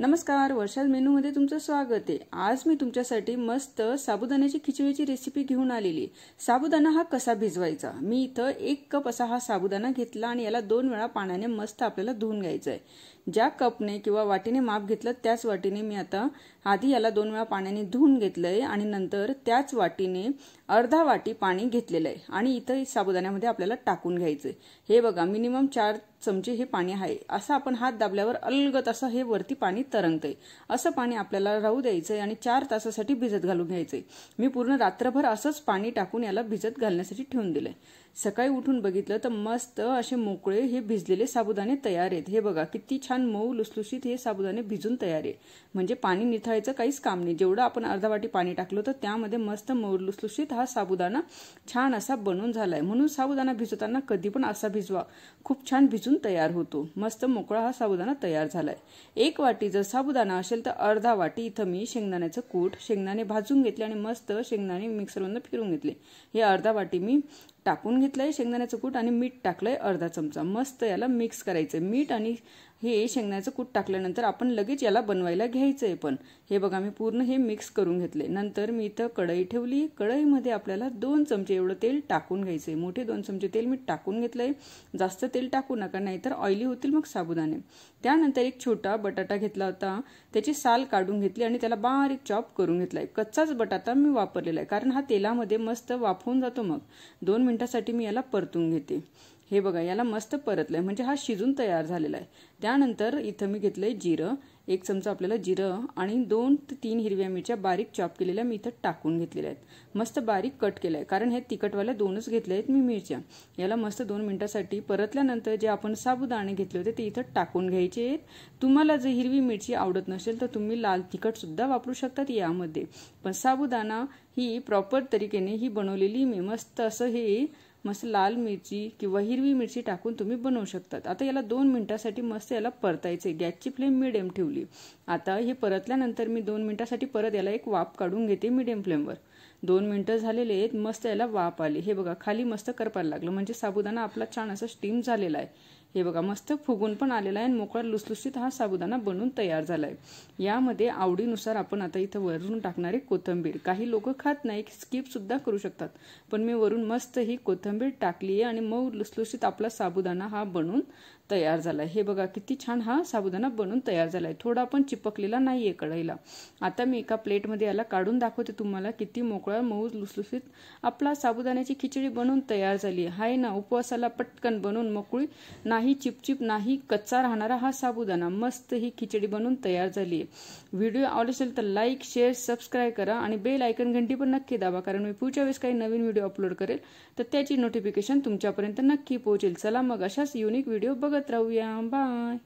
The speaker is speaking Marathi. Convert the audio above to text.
नमस्कार वर्षाल मेनूमध्ये तुमचं स्वागत आहे आज मी तुमच्यासाठी मस्त साबुदाण्याची खिचडीची रेसिपी घेऊन आलेली साबुदाणा हा कसा भिजवायचा मी इथं एक कप असा हा साबुदाणा घेतला आणि याला दोन वेळा पाण्याने मस्त आपल्याला धुवून घ्यायचा आहे ज्या कपने किंवा वाटीने माप घेतलं त्याच वाटीने मी आता आधी याला दोन वेळा पाण्याने धुवून घेतलंय आणि नंतर त्याच वाटीने अर्धा वाटी पाणी घेतलेलं आहे आणि इथं साबुदाण्यामध्ये आपल्याला टाकून घ्यायचंय हे बघा मिनिमम चार चमचे हे पाणी आहे असं आपण हात दाबल्यावर अलगत असं हे वरती पाणी तरंगतंय असं पाणी आपल्याला राहू द्यायचंय आणि चार तासासाठी भिजत घालून घ्यायचंय मी पूर्ण रात्रभर असंच पाणी टाकून याला भिजत घालण्यासाठी ठेवून दिलंय सकाळी उठून बघितलं तर मस्त असे मोकळे हे भिजलेले साबुदाणे तयार आहेत हे बघा किती छान मऊ लुसलुशीत हे साबुदाणे भिजून तयार आहे म्हणजे पाणी निथळ करायचं काहीच काम नाही जेवढं आपण अर्धा वाटी पाणी टाकलं तर त्यामध्ये मस्त मौलुसलुशीत हा साबुदाणा छान असा बनून झालाय म्हणून साबुदाणा भिजवताना कधी पण असा भिजवा खूप छान भिजून तयार होतो मस्त मोकळा हा साबुदाणा तयार झालाय एक वाटी जर साबुदाणा असेल तर अर्धा वाटी इथं मी शेंगदाण्याचं कूट शेंगदाणे भाजून घेतले आणि मस्त शेंगदाणे मिक्सरमधून फिरून घेतले हे अर्धा वाटी मी टाकून घेतलंय शेंगदाण्याचं कूट आणि मीठ टाकलंय अर्धा चमचा मस्त याला मिक्स करायचंय मीठ आणि हे शेंगदाण्याचं कूट टाकल्यानंतर आपण लगेच याला बनवायला घ्यायचं आहे पण हे बघा मी पूर्ण हे मिक्स करून घेतले नंतर मी इथं कढई ठेवली कढईमध्ये आपल्याला दोन चमचे एवढं तेल टाकून घ्यायचंय मोठे दोन चमचे तेल मी टाकून घेतलंय जास्त तेल टाकू नका नाहीतर ऑइली होतील मग साबुदाणे त्यानंतर एक छोटा बटाटा घेतला होता त्याची साल काढून घेतली आणि त्याला बारीक चॉप करून घेतलाय कच्चाच बटाटा मी वापरलेला आहे कारण हा तेलामध्ये मस्त वाफवून जातो मग दोन मिनिट मिनटासाठी मी याला परतून घेते हे बघा याला मस्त परतलं आहे म्हणजे हा शिजून तयार झालेला आहे त्यानंतर इथं मी घेतलं आहे जिरं एक चमचा आपल्याला जिरं आणि दोन ते तीन हिरव्या मिरच्या बारीक चॉप केलेल्या मी इथं टाकून घेतलेल्या आहेत मस्त बारीक कट केलं आहे कारण हे तिखटवाल्या दोनच घेतले आहेत मी मिरच्या याला मस्त दोन मिनटासाठी परतल्यानंतर जे आपण साबुदाणे घेतले होते ते इथं टाकून घ्यायचे आहेत तुम्हाला जर हिरवी मिरची आवडत नसेल तर तुम्ही लाल तिखटसुद्धा वापरू शकतात यामध्ये पण साबुदाणा ही प्रॉपर तरीकेने ही बनवलेली मी मस्त असं हे मस्त लाल मिरची किंवा हिरवी मिरची टाकून तुम्ही बनवू शकतात आता याला दोन मिनिटासाठी मस्त याला परतायचे गॅसची फ्लेम मिडियम ठेवली आता हे परतल्यानंतर मी दोन मिनिटासाठी परत याला एक वाफ काढून घेते मिडियम फ्लेमवर दोन मिनटं झालेले आहेत मस्त याला वाप आली हे बघा खाली मस्त करपायला लागलं म्हणजे साबुदाणा आपला छान असा स्टीम झालेला आहे हे बघा मस्त फुगून पण आलेला आहे आणि मोकळा लुसलुसीत हा साबुदाना बनून तयार झाला आहे यामध्ये आवडीनुसार आपण आता इथं वरून टाकणारे कोथंबीर काही लोक खात नाही स्किप सुद्धा करू शकतात पण मी वरून मस्त ही कोथंबीर टाकली आहे आणि मऊ लुसलुसीत आपला साबुदाना हा बनून तयार झाला हे बघा किती छान हा साबुदाणा बनून तयार झाला आहे थोडा पण चिपकलेला नाही आहे कढईला आता मी एका प्लेटमध्ये याला काढून दाखवते तुम्हाला किती मोकळा मऊ लुसलुसीत आपला साबुदाण्याची खिचडी बनून तयार झाली आहे ना उपवासाला पटकन बनवून मोकळी नाही चिपचिप नाही कच्चा राहणारा हा साबुदाणा मस्त ही खिचडी बनून तयार झाली आहे व्हिडिओ आवडला असेल तर लाईक शेअर सबस्क्राईब करा आणि बेल आयकन घंटी पण नक्की दाबा कारण मी पुढच्या वेळेस काही नवीन व्हिडिओ अपलोड करेल तर त्याची नोटिफिकेशन तुमच्यापर्यंत नक्की पोहोचेल चला मग अशाच युनिक व्हिडिओ बघा ದ್ರವ್ಯ ಬಾಯ್